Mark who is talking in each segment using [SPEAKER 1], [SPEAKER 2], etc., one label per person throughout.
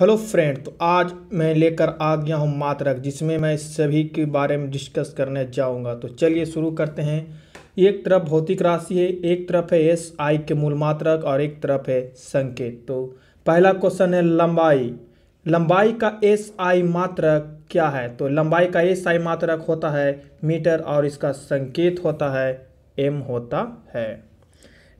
[SPEAKER 1] hello friend तो आज मैं लेकर आ गया हूँ मात्रक जिसमें मैं सभी के बारे में डिस्कस करने जाऊँगा तो चलिए शुरू करते हैं एक तरफ भौतिक राशि है एक तरफ है एस आई के मूल मात्रक और एक तरफ है संकेत तो पहला क्वेश्चन है लंबाई लंबाई का एस आई मात्रक क्या है तो लंबाई का एस आई मात्रक होता है मीटर और इसका संकेत होता है एम होता है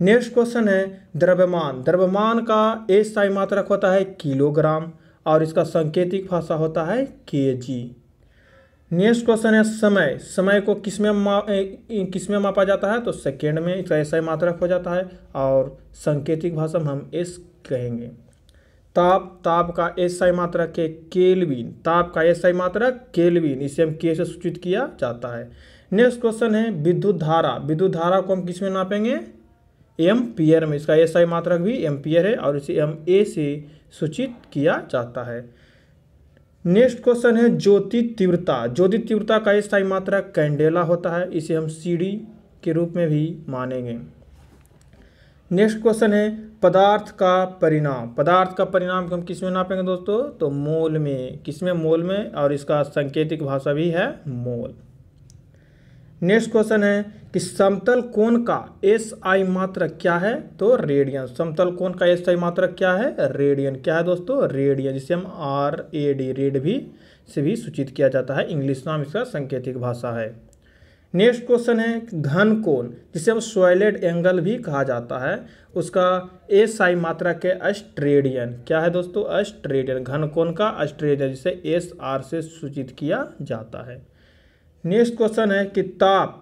[SPEAKER 1] नेक्स्ट क्वेश्चन है द्रव्यमान द्रव्यमान का एसआई मात्रक होता है किलोग्राम और इसका संकेतिक भाषा होता है के जी नेक्स्ट क्वेश्चन है समय समय को किसमें मा किसमें मापा जाता है तो सेकेंड में इसका एसआई मात्रक हो जाता है और संकेतिक भाषा में हम एस कहेंगे ताप ताप का एसआई मात्रक है केलविन ताप का एसआई मात्रक केलविन इसे हम के से सूचित किया जाता है नेक्स्ट क्वेश्चन है विद्युत धारा विद्युत धारा को हम किसमें नापेंगे एम पियर में इसका आई मात्रक भी एम पियर है और इसे एम ए से सूचित किया जाता है नेक्स्ट क्वेश्चन है ज्योति तीव्रता ज्योति तीव्रता का आई मात्रक कैंडेला होता है इसे हम सीडी के रूप में भी मानेंगे नेक्स्ट क्वेश्चन है पदार्थ का परिणाम पदार्थ का परिणाम हम किस में नापेंगे दोस्तों तो मोल में किस में मोल में और इसका संकेतिक भाषा भी है मोल नेक्स्ट क्वेश्चन है कि समतल कोण का एस आई मात्रक क्या है तो रेडियन समतल कोण का एस आई मात्रक क्या है रेडियन क्या है दोस्तों रेडियन जिसे हम आर ए डी रेड भी से भी सूचित किया जाता है इंग्लिश नाम इसका संकेतिक भाषा है नेक्स्ट क्वेश्चन है घन कोण जिसे हम सोयलेट एंगल भी कहा जाता है उसका एस आई मात्रा के अस्ट्रेडियन क्या है दोस्तों अस्ट्रेडियन घन कोण का अस्ट्रेडियन जिसे एस आर से सूचित किया जाता है नेक्स्ट क्वेश्चन है कि ताप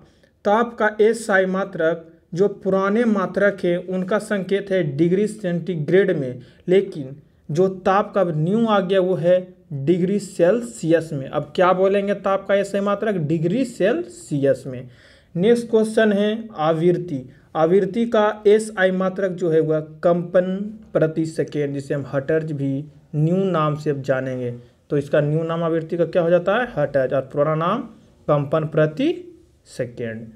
[SPEAKER 1] ताप का एस आई मात्रक जो पुराने मात्रक है उनका संकेत है डिग्री सेंटीग्रेड में लेकिन जो ताप का न्यू आ गया वो है डिग्री सेल्सियस में अब क्या बोलेंगे ताप का आई मात्रक डिग्री सेल्सियस में नेक्स्ट क्वेश्चन है आवृत्ति आवृत्ति का एस आई मात्रक जो है वह कंपन प्रति सेकेंड जिसे हम हटर्ज भी न्यू नाम से अब जानेंगे तो इसका न्यू नाम आवृत्ति का क्या हो जाता है हटर्ज और पुराना नाम कंपन प्रति सेकेंड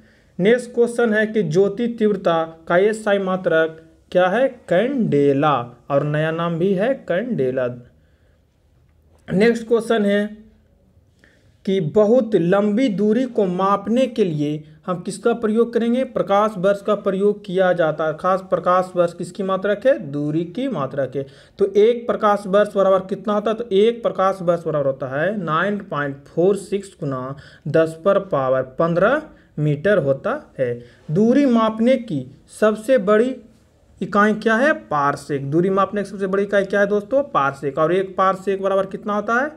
[SPEAKER 1] नेक्स्ट क्वेश्चन है कि ज्योति तीव्रता का ये साई मात्रक क्या है कैंडेला और नया नाम भी है कैंडेला नेक्स्ट क्वेश्चन है कि बहुत लंबी दूरी को मापने के लिए हम किसका प्रयोग करेंगे प्रकाश वर्ष का प्रयोग किया जाता है खास प्रकाश वर्ष किसकी मात्रा के दूरी की मात्रा के तो एक प्रकाश वर्ष बराबर कितना होता है तो एक प्रकाश वर्ष बराबर होता है नाइन पॉइंट फोर सिक्स गुना दस पर पावर पंद्रह मीटर होता है दूरी मापने की सबसे बड़ी इकाई क्या है पारसेक दूरी मापने की सबसे बड़ी इकाई क्या है दोस्तों पारसेक और एक पारसेक बराबर कितना होता है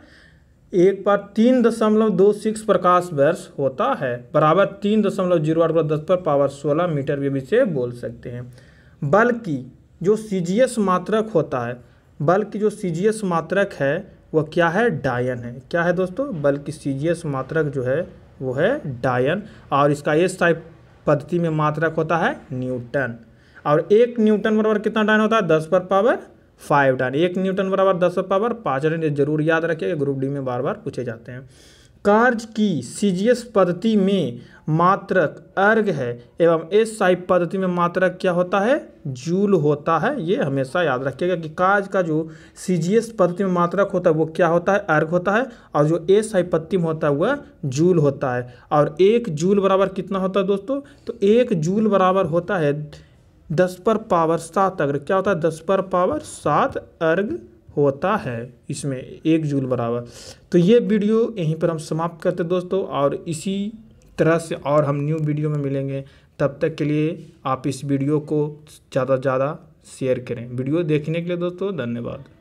[SPEAKER 1] एक पर तीन दशमलव दो सिक्स प्रकाश वर्ष होता है बराबर तीन दशमलव जीरो आठ दस पर पावर सोलह मीटर भी से बोल सकते हैं बल्कि जो सी मात्रक होता है बल्कि जो सी मात्रक है वह क्या है डायन है क्या है दोस्तों बल्कि की सी मात्रक जो है वो है डायन और इसका एस टाइप पद्धति में मात्रक होता है न्यूटन और एक न्यूटन बराबर कितना डायन होता है दस पर पावर फाइव टन एक न्यूटन बराबर दस पावर पाँच टन जरूर याद रखिएगा ग्रुप डी में बार बार पूछे जाते हैं कार्य की सीजीएस पद्धति में मात्रक अर्घ है एवं एस साई पद्धति में मात्रक क्या होता है जूल होता है ये हमेशा याद रखिएगा कि कार्ज का जो सी पद्धति में मात्रक होता है वो क्या होता है अर्घ होता है और जो एस साई पद्धति में होता है वह जूल होता है और एक जूल बराबर कितना होता है दोस्तों तो एक जूल बराबर होता है दस पर पावर सात अर्ग क्या होता है दस पर पावर सात अर्ग होता है इसमें एक जूल बराबर तो ये वीडियो यहीं पर हम समाप्त करते दोस्तों और इसी तरह से और हम न्यू वीडियो में मिलेंगे तब तक के लिए आप इस वीडियो को ज़्यादा से ज़्यादा शेयर करें वीडियो देखने के लिए दोस्तों धन्यवाद